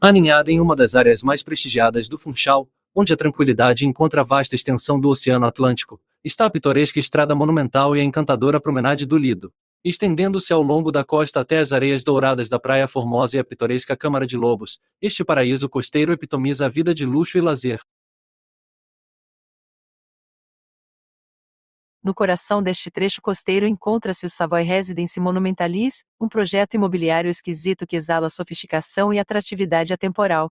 Aninhada em uma das áreas mais prestigiadas do Funchal, onde a tranquilidade encontra a vasta extensão do Oceano Atlântico, está a pitoresca estrada monumental e a encantadora promenade do Lido. Estendendo-se ao longo da costa até as areias douradas da Praia Formosa e a pitoresca Câmara de Lobos, este paraíso costeiro epitomiza a vida de luxo e lazer, No coração deste trecho costeiro encontra-se o Savoy Residence Monumentalis, um projeto imobiliário esquisito que exala sofisticação e atratividade atemporal.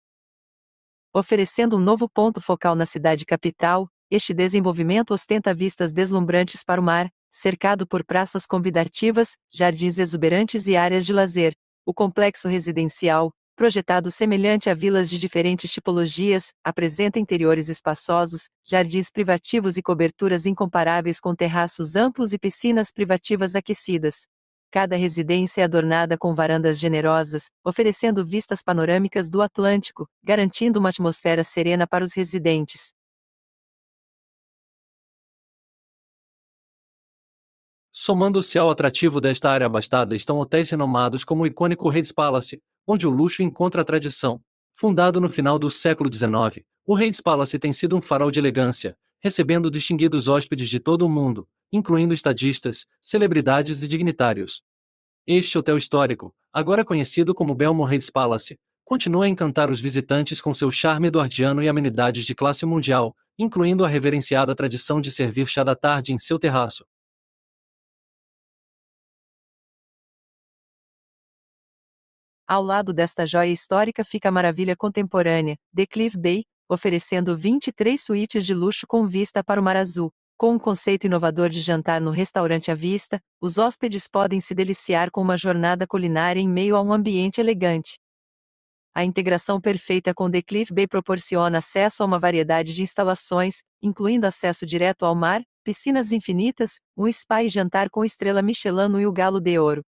Oferecendo um novo ponto focal na cidade capital, este desenvolvimento ostenta vistas deslumbrantes para o mar, cercado por praças convidativas, jardins exuberantes e áreas de lazer. O complexo residencial, projetado semelhante a vilas de diferentes tipologias, apresenta interiores espaçosos, jardins privativos e coberturas incomparáveis com terraços amplos e piscinas privativas aquecidas. Cada residência é adornada com varandas generosas, oferecendo vistas panorâmicas do Atlântico, garantindo uma atmosfera serena para os residentes. Somando-se ao atrativo desta área abastada estão hotéis renomados como o icônico Reds Palace, onde o luxo encontra a tradição. Fundado no final do século XIX, o Reid's Palace tem sido um farol de elegância, recebendo distinguidos hóspedes de todo o mundo, incluindo estadistas, celebridades e dignitários. Este hotel histórico, agora conhecido como Belmont Reid's Palace, continua a encantar os visitantes com seu charme eduardiano e amenidades de classe mundial, incluindo a reverenciada tradição de servir chá da tarde em seu terraço, Ao lado desta joia histórica fica a maravilha contemporânea, The Cliff Bay, oferecendo 23 suítes de luxo com vista para o Mar Azul. Com um conceito inovador de jantar no restaurante à vista, os hóspedes podem se deliciar com uma jornada culinária em meio a um ambiente elegante. A integração perfeita com The Cliff Bay proporciona acesso a uma variedade de instalações, incluindo acesso direto ao mar, piscinas infinitas, um spa e jantar com estrela Michelin no o Galo de Ouro.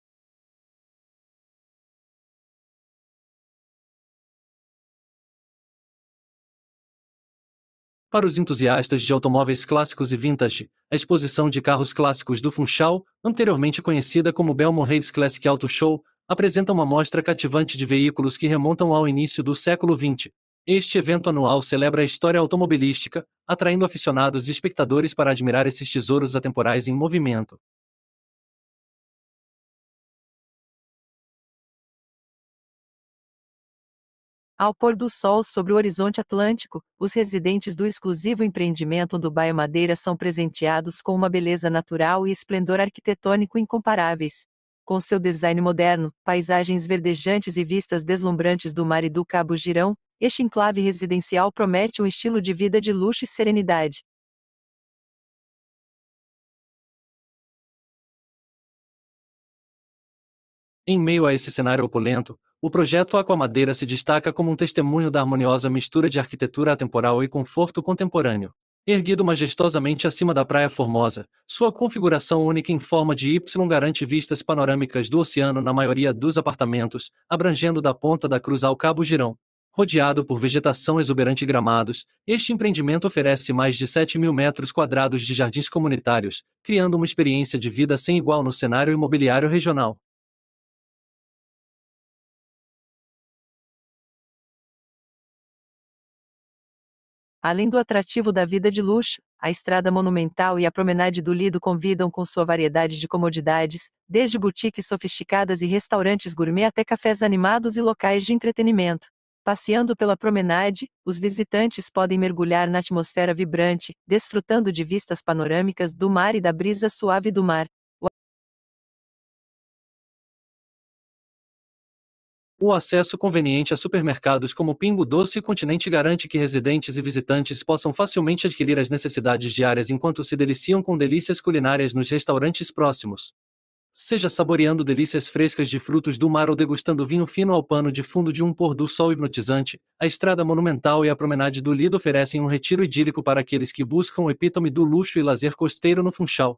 Para os entusiastas de automóveis clássicos e vintage, a exposição de carros clássicos do Funchal, anteriormente conhecida como Belmont Classic Auto Show, apresenta uma mostra cativante de veículos que remontam ao início do século XX. Este evento anual celebra a história automobilística, atraindo aficionados e espectadores para admirar esses tesouros atemporais em movimento. Ao pôr do sol sobre o horizonte atlântico, os residentes do exclusivo empreendimento Dubai Madeira são presenteados com uma beleza natural e esplendor arquitetônico incomparáveis. Com seu design moderno, paisagens verdejantes e vistas deslumbrantes do mar e do Cabo Girão, este enclave residencial promete um estilo de vida de luxo e serenidade. Em meio a esse cenário opulento, o projeto Aquamadeira se destaca como um testemunho da harmoniosa mistura de arquitetura atemporal e conforto contemporâneo. Erguido majestosamente acima da Praia Formosa, sua configuração única em forma de Y garante vistas panorâmicas do oceano na maioria dos apartamentos, abrangendo da Ponta da Cruz ao Cabo Girão. Rodeado por vegetação exuberante e gramados, este empreendimento oferece mais de 7 mil metros quadrados de jardins comunitários, criando uma experiência de vida sem igual no cenário imobiliário regional. Além do atrativo da vida de luxo, a estrada monumental e a promenade do Lido convidam com sua variedade de comodidades, desde boutiques sofisticadas e restaurantes gourmet até cafés animados e locais de entretenimento. Passeando pela promenade, os visitantes podem mergulhar na atmosfera vibrante, desfrutando de vistas panorâmicas do mar e da brisa suave do mar, O acesso conveniente a supermercados como Pingo Doce e Continente garante que residentes e visitantes possam facilmente adquirir as necessidades diárias enquanto se deliciam com delícias culinárias nos restaurantes próximos. Seja saboreando delícias frescas de frutos do mar ou degustando vinho fino ao pano de fundo de um pôr do sol hipnotizante, a Estrada Monumental e a Promenade do Lido oferecem um retiro idílico para aqueles que buscam o epítome do luxo e lazer costeiro no Funchal.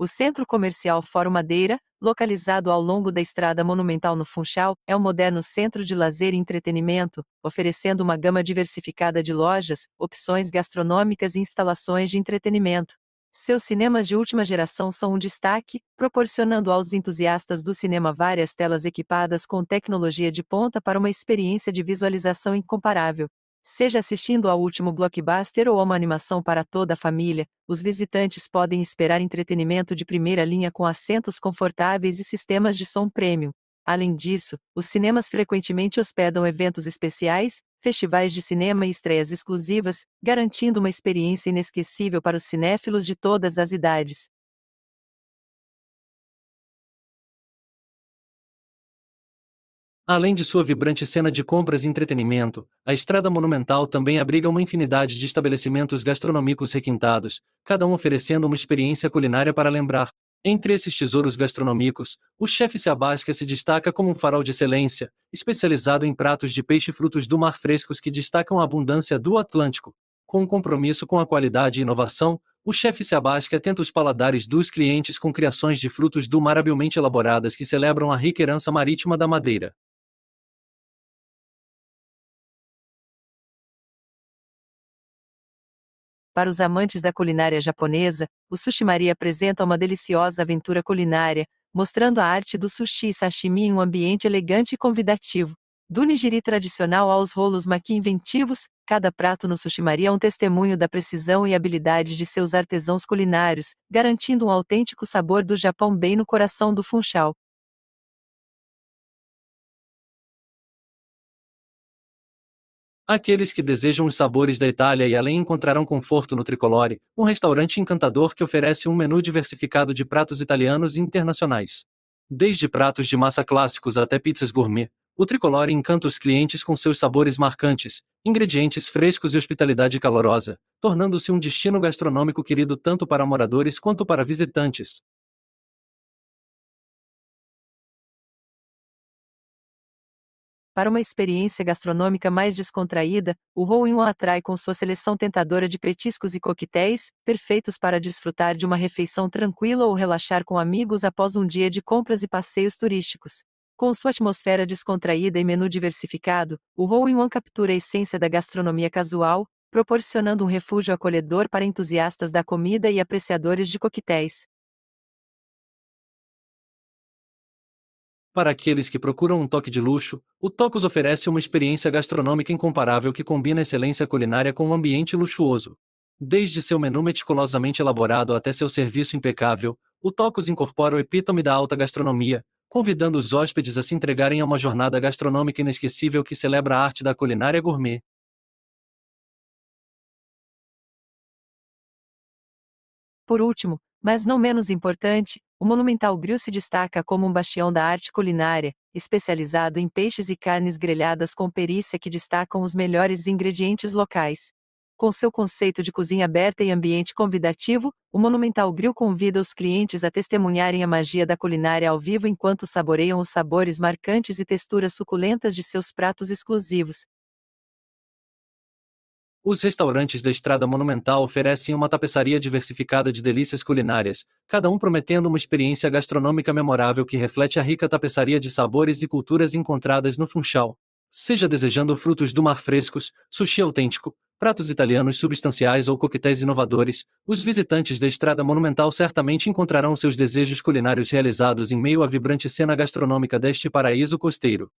O Centro Comercial Fórum Madeira, localizado ao longo da Estrada Monumental no Funchal, é um moderno centro de lazer e entretenimento, oferecendo uma gama diversificada de lojas, opções gastronômicas e instalações de entretenimento. Seus cinemas de última geração são um destaque, proporcionando aos entusiastas do cinema várias telas equipadas com tecnologia de ponta para uma experiência de visualização incomparável. Seja assistindo ao último blockbuster ou a uma animação para toda a família, os visitantes podem esperar entretenimento de primeira linha com assentos confortáveis e sistemas de som premium. Além disso, os cinemas frequentemente hospedam eventos especiais, festivais de cinema e estreias exclusivas, garantindo uma experiência inesquecível para os cinéfilos de todas as idades. Além de sua vibrante cena de compras e entretenimento, a Estrada Monumental também abriga uma infinidade de estabelecimentos gastronômicos requintados, cada um oferecendo uma experiência culinária para lembrar. Entre esses tesouros gastronômicos, o chefe Seabasca se destaca como um farol de excelência, especializado em pratos de peixe e frutos do mar frescos que destacam a abundância do Atlântico. Com um compromisso com a qualidade e inovação, o chefe Seabasca tenta os paladares dos clientes com criações de frutos do mar habilmente elaboradas que celebram a rica herança marítima da Madeira. Para os amantes da culinária japonesa, o Sushi Maria apresenta uma deliciosa aventura culinária, mostrando a arte do sushi e sashimi em um ambiente elegante e convidativo. Do nigiri tradicional aos rolos maqui inventivos, cada prato no Sushi Maria é um testemunho da precisão e habilidade de seus artesãos culinários, garantindo um autêntico sabor do Japão bem no coração do funchal. Aqueles que desejam os sabores da Itália e além encontrarão conforto no Tricolore, um restaurante encantador que oferece um menu diversificado de pratos italianos e internacionais. Desde pratos de massa clássicos até pizzas gourmet, o Tricolore encanta os clientes com seus sabores marcantes, ingredientes frescos e hospitalidade calorosa, tornando-se um destino gastronômico querido tanto para moradores quanto para visitantes. Para uma experiência gastronômica mais descontraída, o Rouen atrai com sua seleção tentadora de petiscos e coquetéis, perfeitos para desfrutar de uma refeição tranquila ou relaxar com amigos após um dia de compras e passeios turísticos. Com sua atmosfera descontraída e menu diversificado, o Rouen captura a essência da gastronomia casual, proporcionando um refúgio acolhedor para entusiastas da comida e apreciadores de coquetéis. Para aqueles que procuram um toque de luxo, o Tocos oferece uma experiência gastronômica incomparável que combina excelência culinária com um ambiente luxuoso. Desde seu menu meticulosamente elaborado até seu serviço impecável, o Tocos incorpora o epítome da alta gastronomia, convidando os hóspedes a se entregarem a uma jornada gastronômica inesquecível que celebra a arte da culinária gourmet. Por último, mas não menos importante, o monumental grill se destaca como um bastião da arte culinária, especializado em peixes e carnes grelhadas com perícia que destacam os melhores ingredientes locais. Com seu conceito de cozinha aberta e ambiente convidativo, o Monumental Grill convida os clientes a testemunharem a magia da culinária ao vivo enquanto saboreiam os sabores marcantes e texturas suculentas de seus pratos exclusivos, os restaurantes da Estrada Monumental oferecem uma tapeçaria diversificada de delícias culinárias, cada um prometendo uma experiência gastronômica memorável que reflete a rica tapeçaria de sabores e culturas encontradas no Funchal. Seja desejando frutos do mar frescos, sushi autêntico, pratos italianos substanciais ou coquetéis inovadores, os visitantes da Estrada Monumental certamente encontrarão seus desejos culinários realizados em meio à vibrante cena gastronômica deste paraíso costeiro.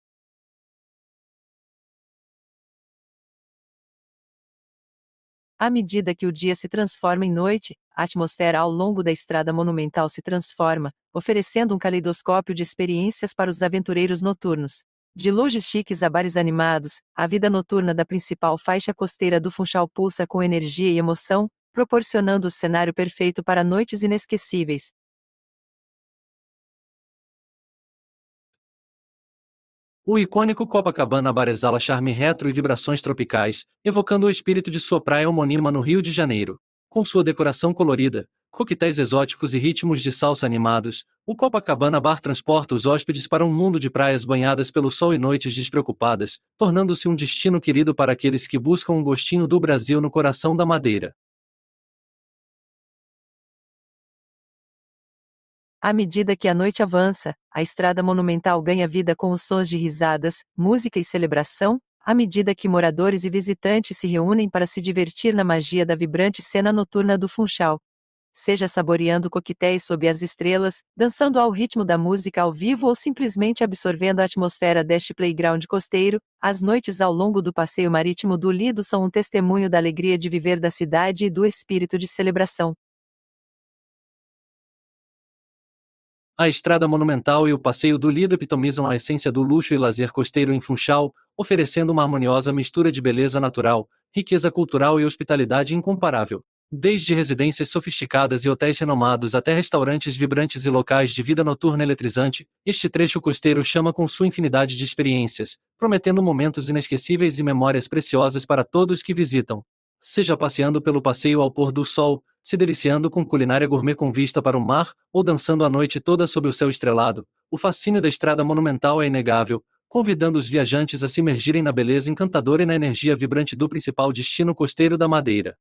À medida que o dia se transforma em noite, a atmosfera ao longo da estrada monumental se transforma, oferecendo um caleidoscópio de experiências para os aventureiros noturnos. De lojos chiques a bares animados, a vida noturna da principal faixa costeira do Funchal pulsa com energia e emoção, proporcionando o cenário perfeito para noites inesquecíveis. o icônico Copacabana Bar exala charme retro e vibrações tropicais, evocando o espírito de sua praia homônima no Rio de Janeiro. Com sua decoração colorida, coquetéis exóticos e ritmos de salsa animados, o Copacabana Bar transporta os hóspedes para um mundo de praias banhadas pelo sol e noites despreocupadas, tornando-se um destino querido para aqueles que buscam um gostinho do Brasil no coração da Madeira. À medida que a noite avança, a estrada monumental ganha vida com os sons de risadas, música e celebração, à medida que moradores e visitantes se reúnem para se divertir na magia da vibrante cena noturna do Funchal. Seja saboreando coquetéis sob as estrelas, dançando ao ritmo da música ao vivo ou simplesmente absorvendo a atmosfera deste playground costeiro, as noites ao longo do passeio marítimo do Lido são um testemunho da alegria de viver da cidade e do espírito de celebração. A Estrada Monumental e o Passeio do Lido epitomizam a essência do luxo e lazer costeiro em Funchal, oferecendo uma harmoniosa mistura de beleza natural, riqueza cultural e hospitalidade incomparável. Desde residências sofisticadas e hotéis renomados até restaurantes vibrantes e locais de vida noturna eletrizante, este trecho costeiro chama com sua infinidade de experiências, prometendo momentos inesquecíveis e memórias preciosas para todos que visitam. Seja passeando pelo passeio ao pôr do sol, se deliciando com culinária gourmet com vista para o mar, ou dançando a noite toda sob o céu estrelado, o fascínio da estrada monumental é inegável, convidando os viajantes a se imergirem na beleza encantadora e na energia vibrante do principal destino costeiro da Madeira.